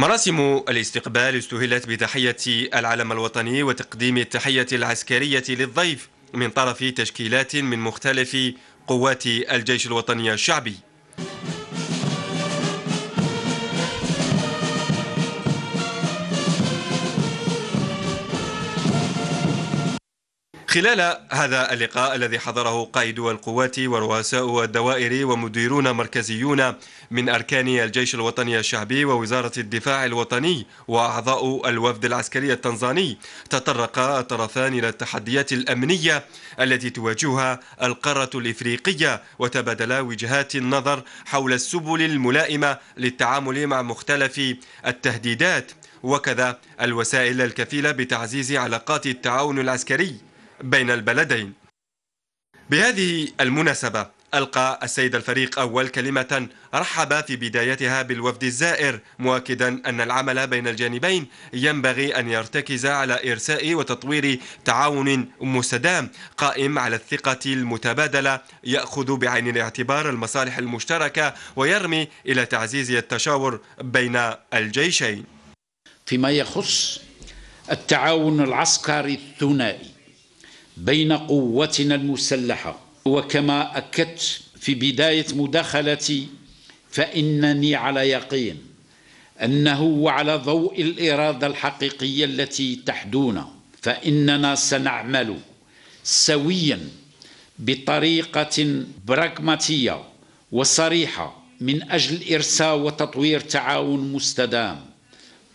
مراسم الاستقبال استهلت بتحية العلم الوطني وتقديم التحية العسكرية للضيف من طرف تشكيلات من مختلف قوات الجيش الوطني الشعبي خلال هذا اللقاء الذي حضره قائدو القوات ورؤساء الدوائر ومديرون مركزيون من أركان الجيش الوطني الشعبي ووزارة الدفاع الوطني وأعضاء الوفد العسكري التنزاني تطرق الطرفان إلى التحديات الأمنية التي تواجهها القارة الإفريقية وتبادلا وجهات النظر حول السبل الملائمة للتعامل مع مختلف التهديدات وكذا الوسائل الكفيلة بتعزيز علاقات التعاون العسكري بين البلدين بهذه المناسبة ألقى السيد الفريق أول كلمة رحب في بدايتها بالوفد الزائر مؤكدا أن العمل بين الجانبين ينبغي أن يرتكز على إرساء وتطوير تعاون مستدام قائم على الثقة المتبادلة يأخذ بعين الاعتبار المصالح المشتركة ويرمي إلى تعزيز التشاور بين الجيشين فيما يخص التعاون العسكري الثنائي بين قوتنا المسلحة وكما أكدت في بداية مداخلتي فإنني على يقين أنه وعلى ضوء الإرادة الحقيقية التي تحدونا فإننا سنعمل سويا بطريقة براغماتية وصريحة من أجل إرساء وتطوير تعاون مستدام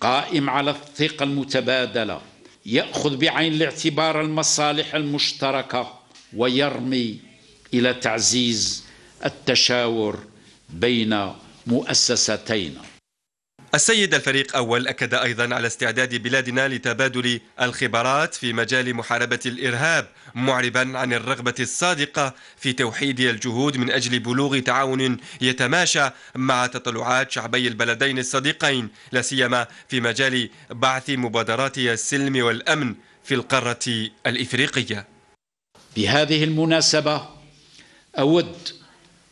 قائم على الثقة المتبادلة ياخذ بعين الاعتبار المصالح المشتركه ويرمي الى تعزيز التشاور بين مؤسستينا السيد الفريق أول أكد أيضا على استعداد بلادنا لتبادل الخبرات في مجال محاربة الإرهاب معربا عن الرغبة الصادقة في توحيد الجهود من أجل بلوغ تعاون يتماشى مع تطلعات شعبي البلدين الصديقين لا سيما في مجال بعث مبادرات السلم والأمن في القارة الإفريقية بهذه المناسبة أود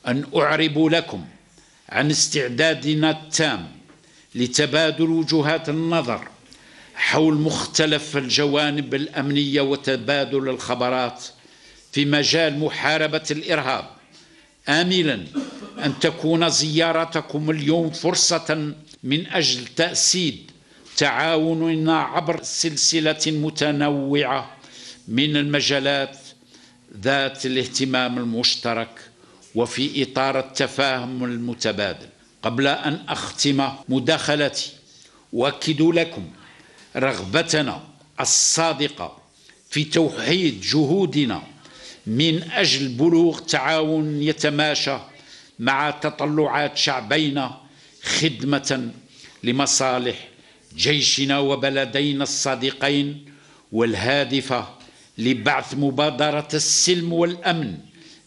أن أعرب لكم عن استعدادنا التام لتبادل وجهات النظر حول مختلف الجوانب الأمنية وتبادل الخبرات في مجال محاربة الإرهاب آملا أن تكون زيارتكم اليوم فرصة من أجل تأسيد تعاوننا عبر سلسلة متنوعة من المجالات ذات الاهتمام المشترك وفي إطار التفاهم المتبادل قبل أن أختم مداخلتي أؤكد لكم رغبتنا الصادقة في توحيد جهودنا من أجل بلوغ تعاون يتماشى مع تطلعات شعبينا خدمة لمصالح جيشنا وبلدينا الصديقين والهادفة لبعث مبادرة السلم والأمن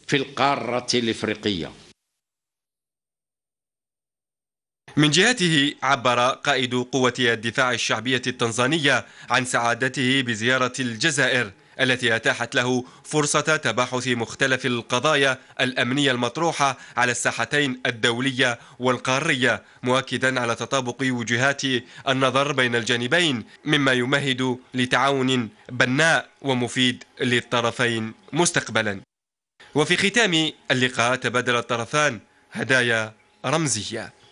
في القارة الإفريقية من جهته عبر قائد قوة الدفاع الشعبية التنزانية عن سعادته بزيارة الجزائر التي أتاحت له فرصة تباحث مختلف القضايا الأمنية المطروحة على الساحتين الدولية والقارية مؤكدا على تطابق وجهات النظر بين الجانبين مما يمهد لتعاون بناء ومفيد للطرفين مستقبلا وفي ختام اللقاء تبادل الطرفان هدايا رمزيه